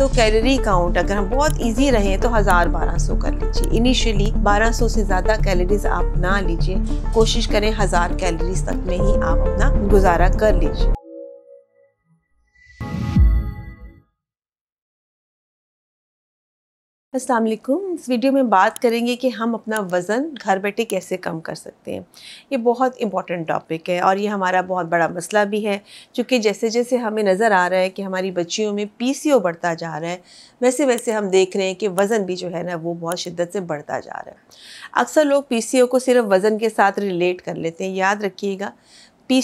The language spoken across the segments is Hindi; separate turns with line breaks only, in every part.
तो कैलोरी काउंट अगर हम बहुत इजी रहे तो हज़ार बारह सौ कर लीजिए इनिशियली बारह सौ से ज़्यादा कैलोरीज आप ना लीजिए कोशिश करें हज़ार कैलोरीज तक में ही आप अपना गुजारा कर लीजिए अस्सलाम वालेकुम इस वीडियो में बात करेंगे कि हम अपना वज़न घर बैठे कैसे कम कर सकते हैं ये बहुत इंपॉर्टेंट टॉपिक है और ये हमारा बहुत बड़ा मसला भी है क्योंकि जैसे जैसे हमें नज़र आ रहा है कि हमारी बच्चियों में पीसीओ बढ़ता जा रहा है वैसे वैसे हम देख रहे हैं कि वज़न भी जो है ना वो बहुत शिद्दत से बढ़ता जा रहा है अक्सर लोग पी को सिर्फ वज़न के साथ रिलेट कर लेते हैं याद रखिएगा पी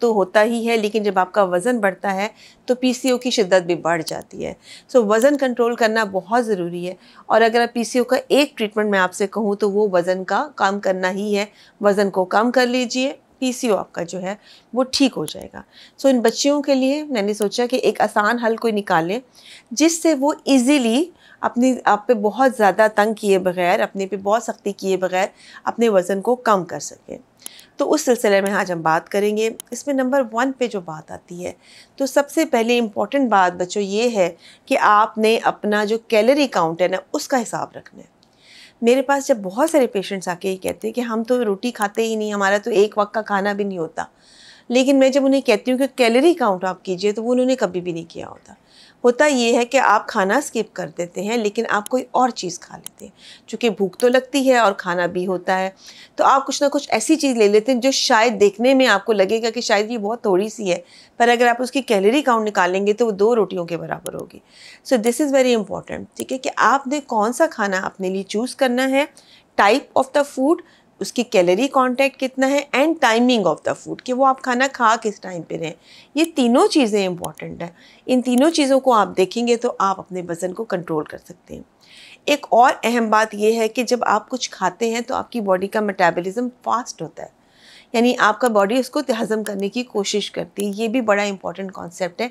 तो होता ही है लेकिन जब आपका वज़न बढ़ता है तो पी की शिद्दत भी बढ़ जाती है सो so, वज़न कंट्रोल करना बहुत ज़रूरी है और अगर आप पी का एक ट्रीटमेंट मैं आपसे कहूँ तो वो वज़न का काम करना ही है वज़न को कम कर लीजिए पी आपका जो है वो ठीक हो जाएगा सो so, इन बच्चियों के लिए मैंने सोचा कि एक आसान हल कोई निकालें जिससे वो ईज़िली अपनी आप पे बहुत ज़्यादा तंग किए बगैर अपने पे बहुत सख्ती किए बगैर अपने वज़न को कम कर सकें तो उस सिलसिले में आज हम बात करेंगे इसमें नंबर वन पे जो बात आती है तो सबसे पहले इम्पॉर्टेंट बात बच्चों ये है कि आपने अपना जो कैलोरी काउंट है ना उसका हिसाब रखना है मेरे पास जब बहुत सारे पेशेंट्स आके ये कहते हैं कि हम तो रोटी खाते ही नहीं हमारा तो एक वक्त का खाना भी नहीं होता लेकिन मैं जब उन्हें कहती हूँ कि कैलोरी काउंट आप कीजिए तो वो उन्होंने कभी भी नहीं किया होता होता ये है कि आप खाना स्किप कर देते हैं लेकिन आप कोई और चीज़ खा लेते हैं चूँकि भूख तो लगती है और खाना भी होता है तो आप कुछ ना कुछ ऐसी चीज़ ले लेते हैं जो शायद देखने में आपको लगेगा कि शायद ये बहुत थोड़ी सी है पर अगर आप उसकी कैलोरी काउंट निकालेंगे तो वो दो रोटियों के बराबर होगी so this is very important ठीक है कि आपने कौन सा खाना अपने लिए चूज़ करना है टाइप ऑफ द फूड उसकी कैलोरी कॉन्टैक्ट कितना है and timing of the food कि वो आप खाना खा किस टाइम पे रहें ये तीनों चीज़ें इंपॉर्टेंट हैं इन तीनों चीज़ों को आप देखेंगे तो आप अपने वज़न को कंट्रोल कर सकते हैं एक और अहम बात यह है कि जब आप कुछ खाते हैं तो आपकी बॉडी का मेटाबॉलिज्म फास्ट होता है यानी आपका बॉडी उसको हज़म करने की कोशिश करती है ये भी बड़ा इंपॉर्टेंट कॉन्सेप्ट है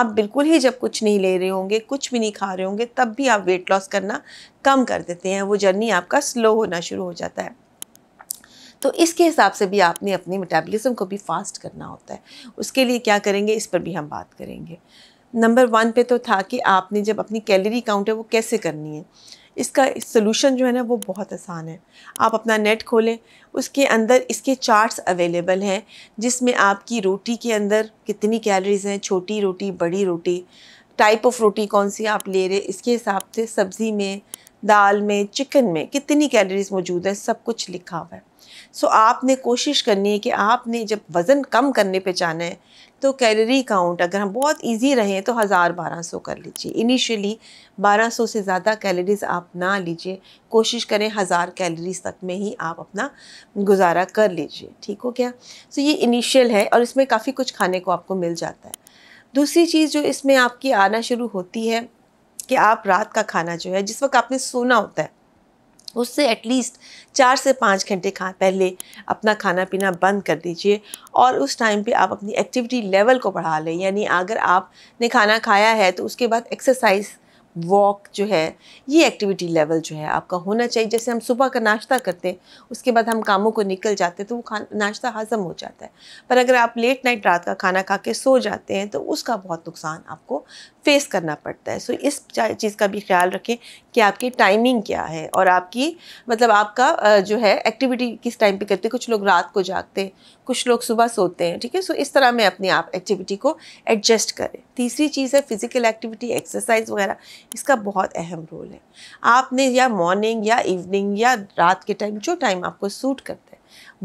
आप बिल्कुल ही जब कुछ नहीं ले रहे होंगे कुछ भी नहीं खा रहे होंगे तब भी आप वेट लॉस करना कम कर देते हैं वो जर्नी आपका स्लो होना शुरू हो जाता है तो इसके हिसाब से भी आपने अपने मेटाबॉलिज्म को भी फास्ट करना होता है उसके लिए क्या करेंगे इस पर भी हम बात करेंगे नंबर वन पे तो था कि आपने जब अपनी कैलोरी काउंट है वो कैसे करनी है इसका सोलूशन जो है ना वो बहुत आसान है आप अपना नेट खोलें उसके अंदर इसके चार्ट्स अवेलेबल हैं जिसमें आपकी रोटी के अंदर कितनी कैलोरीज हैं छोटी रोटी बड़ी रोटी टाइप ऑफ रोटी कौन सी आप ले रहे इसके हिसाब से सब्ज़ी में दाल में चिकन में कितनी कैलोरीज मौजूद हैं सब कुछ लिखा हुआ है सो आपने कोशिश करनी है कि आपने जब वज़न कम करने पे जाना है तो कैलोरी काउंट अगर हम बहुत इजी रहें तो हज़ार बारह सौ कर लीजिए इनिशियली बारह सौ से ज़्यादा कैलोरीज़ आप ना लीजिए कोशिश करें हज़ार कैलोरीज़ तक में ही आप अपना गुजारा कर लीजिए ठीक हो गया सो ये इनिशियल है और इसमें काफ़ी कुछ खाने को आपको मिल जाता है दूसरी चीज़ जो इसमें आपकी आना शुरू होती है कि आप रात का खाना जो है जिस वक्त आपने सोना होता है उससे एटलीस्ट चार से पाँच घंटे खा पहले अपना खाना पीना बंद कर दीजिए और उस टाइम पे आप अपनी एक्टिविटी लेवल को बढ़ा लें यानी अगर आपने खाना खाया है तो उसके बाद एक्सरसाइज वॉक जो है ये एक्टिविटी लेवल जो है आपका होना चाहिए जैसे हम सुबह का नाश्ता करते हैं उसके बाद हम कामों को निकल जाते हैं तो वो खा नाश्ता हज़म हो जाता है पर अगर आप लेट नाइट रात का खाना खा के सो जाते हैं तो उसका बहुत नुकसान आपको फेस करना पड़ता है सो इस चीज़ का भी ख्याल रखें कि आपकी टाइमिंग क्या है और आपकी मतलब आपका जो है एक्टिविटी किस टाइम पर करते हैं कुछ लोग रात को जागते हैं कुछ लोग सुबह सोते हैं ठीक है सो इस तरह में अपने आप एक्टिविटी को एडजस्ट करें तीसरी चीज़ है फिज़िकल एक्टिविटी एक्सरसाइज वगैरह इसका बहुत अहम रोल है आपने या मॉर्निंग या इवनिंग या रात के टाइम जो टाइम आपको सूट करता है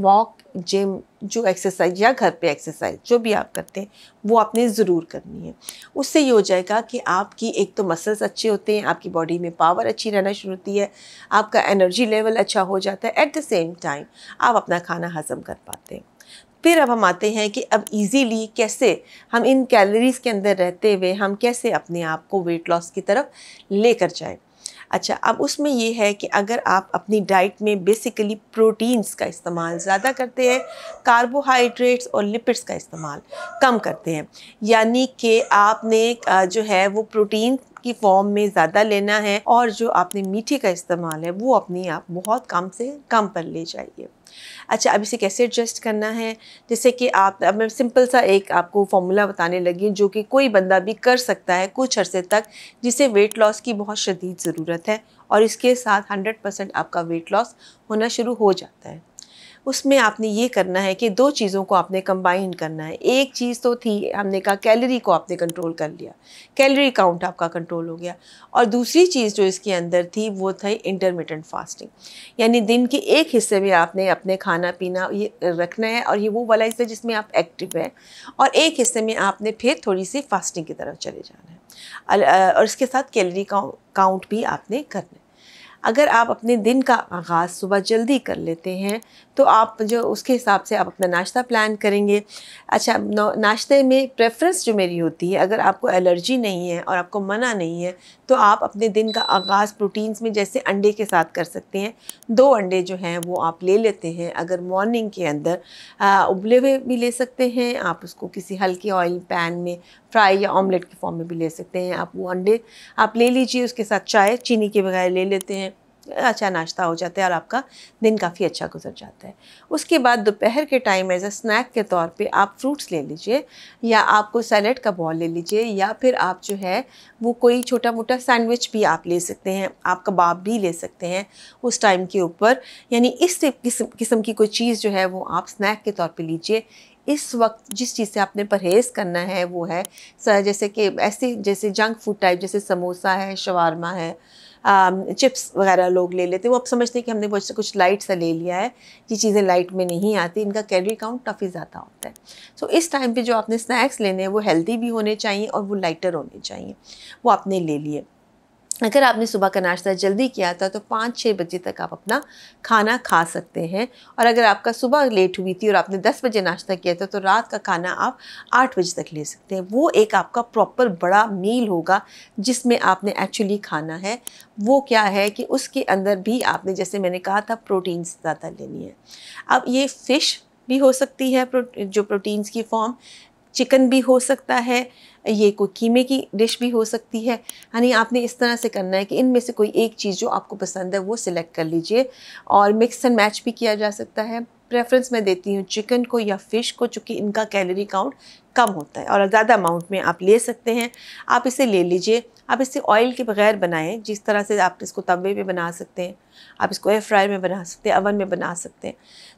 वॉक जिम जो एक्सरसाइज या घर पे एक्सरसाइज जो भी आप करते हैं वो आपने ज़रूर करनी है उससे ये हो जाएगा कि आपकी एक तो मसल्स अच्छे होते हैं आपकी बॉडी में पावर अच्छी रहना शुरू होती है आपका एनर्जी लेवल अच्छा हो जाता है एट द सेम टाइम आप अपना खाना हज़म कर पाते हैं फिर अब हम आते हैं कि अब इजीली कैसे हम इन कैलोरीज़ के अंदर रहते हुए हम कैसे अपने आप को वेट लॉस की तरफ लेकर जाएं अच्छा अब उसमें ये है कि अगर आप अपनी डाइट में बेसिकली प्रोटीन्स का इस्तेमाल ज़्यादा करते हैं कार्बोहाइड्रेट्स और लिपिड्स का इस्तेमाल कम करते हैं यानी कि आपने जो है वो प्रोटीन की फॉर्म में ज़्यादा लेना है और जो आपने मीठे का इस्तेमाल है वो अपने आप बहुत कम से कम पर ले जाइए अच्छा अब इसे कैसे एडजस्ट करना है जैसे कि आप अब मैं सिंपल सा एक आपको फॉर्मूला बताने लगी जो कि कोई बंदा भी कर सकता है कुछ अरसे तक जिसे वेट लॉस की बहुत शदीद ज़रूरत है और इसके साथ 100 परसेंट आपका वेट लॉस होना शुरू हो जाता है उसमें आपने ये करना है कि दो चीज़ों को आपने कंबाइन करना है एक चीज़ तो थी हमने कहा कैलोरी को आपने कंट्रोल कर लिया कैलोरी काउंट आपका कंट्रोल हो गया और दूसरी चीज़ जो इसके अंदर थी वो था इंटरमीडियंट फास्टिंग यानी दिन के एक हिस्से में आपने अपने खाना पीना ये रखना है और ये वो वाला हिस्सा जिसमें आप एक्टिव हैं और एक हिस्से में आपने फिर थोड़ी सी फास्टिंग की तरफ चले जाना है और इसके साथ कैलरी काउंट भी आपने करना है अगर आप अपने दिन का आगाज़ सुबह जल्दी कर लेते हैं तो आप जो उसके हिसाब से आप अपना नाश्ता प्लान करेंगे अच्छा नाश्ते में प्रेफरेंस जो मेरी होती है अगर आपको एलर्जी नहीं है और आपको मना नहीं है तो आप अपने दिन का आगाज़ प्रोटीन्स में जैसे अंडे के साथ कर सकते हैं दो अंडे जो हैं वो आप ले लेते हैं अगर मॉर्निंग के अंदर उबले हुए भी ले सकते हैं आप उसको किसी हल्के ऑयल पैन में फ्राई या ऑमलेट के फॉर्म में भी ले सकते हैं आप वो अंडे आप ले लीजिए उसके साथ चाय चीनी के बगैर ले लेते हैं अच्छा नाश्ता हो जाता है और आपका दिन काफ़ी अच्छा गुजर जाता है उसके बाद दोपहर के टाइम एज अ स्नैक के तौर पे आप फ्रूट्स ले लीजिए या आपको सैलड का बॉल ले लीजिए या फिर आप जो है वो कोई छोटा मोटा सैंडविच भी आप ले सकते हैं आप कबाब भी ले सकते हैं उस टाइम के ऊपर यानी इस किस्म किस्म की कोई चीज़ जो है वो आप स्नैक के तौर पर लीजिए इस वक्त जिस चीज़ से आपने परहेज़ करना है वो है जैसे कि ऐसे जैसे जंक फूड टाइप जैसे समोसा है शवारमा है चिप्स um, वगैरह लोग ले लेते हैं वो अब समझते हैं कि हमने कुछ कुछ लाइट सा ले लिया है ये चीज़ें लाइट में नहीं आती इनका कैलोरी काउंट काफ़ी ज़्यादा होता है सो so, इस टाइम पर जो आपने स्नैक्स लेने हैं वो हेल्दी भी होने चाहिए और वो लाइटर होने चाहिए वो आपने ले लिए अगर आपने सुबह का नाश्ता जल्दी किया था तो पाँच छः बजे तक आप अपना खाना खा सकते हैं और अगर आपका सुबह लेट हुई थी और आपने दस बजे नाश्ता किया था तो रात का खाना आप आठ बजे तक ले सकते हैं वो एक आपका प्रॉपर बड़ा मील होगा जिसमें आपने एक्चुअली खाना है वो क्या है कि उसके अंदर भी आपने जैसे मैंने कहा था प्रोटीन्स ज़्यादा लेनी है अब ये फ़िश भी हो सकती है जो प्रोटीन्स की फॉर्म चिकन भी हो सकता है ये कोई कीमे की डिश भी हो सकती है यानी आपने इस तरह से करना है कि इनमें से कोई एक चीज़ जो आपको पसंद है वो सिलेक्ट कर लीजिए और मिक्स एंड मैच भी किया जा सकता है प्रेफरेंस मैं देती हूँ चिकन को या फ़िश को चूँकि इनका कैलोरी काउंट कम होता है और ज़्यादा अमाउंट में आप ले सकते हैं आप इसे ले लीजिए आप इसे ऑयल के बगैर बनाएं जिस तरह से आप इसको तवे में बना सकते हैं आप इसको एयर फ्रायर में बना सकते हैं अवन में बना सकते हैं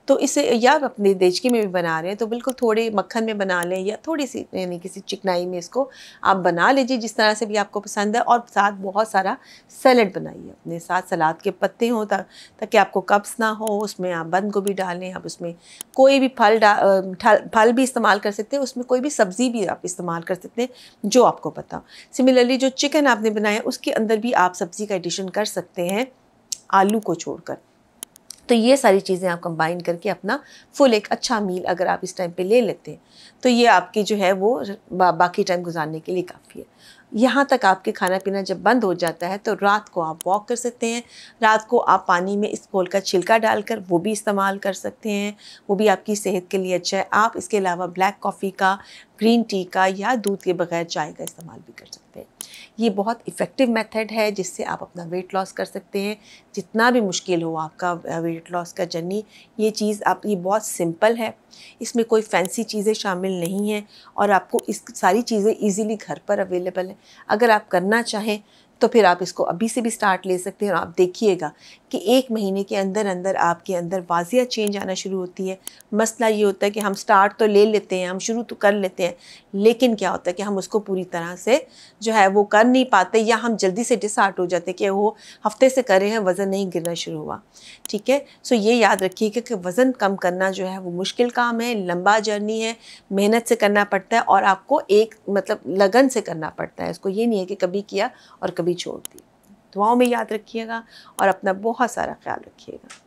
तो इसे या आप अपने देचके में भी बना रहे हैं तो बिल्कुल थोड़े मक्खन में बना लें या थोड़ी सी यानी किसी चिकनाई में इसको आप बना लीजिए जिस तरह से भी आपको पसंद है और साथ बहुत सारा सैलड बनाइए अपने साथ सलाद के पत्ते हों ताकि आपको कप्स ना हो उसमें आप बंद गोभी डालें आप उसमें कोई भी फल डाल फल भी इस्तेमाल कर सकते हैं उसमें कोई भी भी सब्ज़ी भी आप इस्तेमाल कर सकते हैं जो आपको पता सिमिलरली जो चिकन आपने बनाया उसके अंदर भी आप सब्ज़ी का एडिशन कर सकते हैं आलू को छोड़कर तो ये सारी चीज़ें आप कंबाइन करके अपना फुल एक अच्छा मील अगर आप इस टाइम पे ले लेते हैं तो ये आपकी जो है वो बा, बाकी टाइम गुजारने के लिए काफ़ी है यहाँ तक आपके खाना पीना जब बंद हो जाता है तो रात को आप वॉक कर सकते हैं रात को आप पानी में इस घोल का छिलका डालकर वो भी इस्तेमाल कर सकते हैं वो भी आपकी सेहत के लिए अच्छा है आप इसके अलावा ब्लैक कॉफ़ी का ग्रीन टी का या दूध के बगैर चाय का इस्तेमाल भी कर सकते हैं ये बहुत इफ़ेक्टिव मेथड है जिससे आप अपना वेट लॉस कर सकते हैं जितना भी मुश्किल हो आपका वेट लॉस का जर्नी ये चीज़ आप ये बहुत सिंपल है इसमें कोई फैंसी चीज़ें शामिल नहीं हैं और आपको इस सारी चीज़ें ईजीली घर पर अवेलेबल हैं अगर आप करना चाहें तो फिर आप इसको अभी से भी स्टार्ट ले सकते हैं और आप देखिएगा कि एक महीने के अंदर अंदर आपके अंदर वाजिया चेंज आना शुरू होती है मसला ये होता है कि हम स्टार्ट तो ले लेते हैं हम शुरू तो कर लेते हैं लेकिन क्या होता है कि हम उसको पूरी तरह से जो है वो कर नहीं पाते या हम जल्दी से डिसार्ट हो जाते कि वो हफ्ते से कर रहे हैं वज़न नहीं गिरना शुरू हुआ ठीक है सो ये याद रखिएगा कि वज़न कम करना जो है वो मुश्किल काम है लंबा जर्नी है मेहनत से करना पड़ता है और आपको एक मतलब लगन से करना पड़ता है उसको ये नहीं है कि कभी किया और कभी छोड़ दिया दुआओं में याद रखिएगा और अपना बहुत सारा ख्याल रखिएगा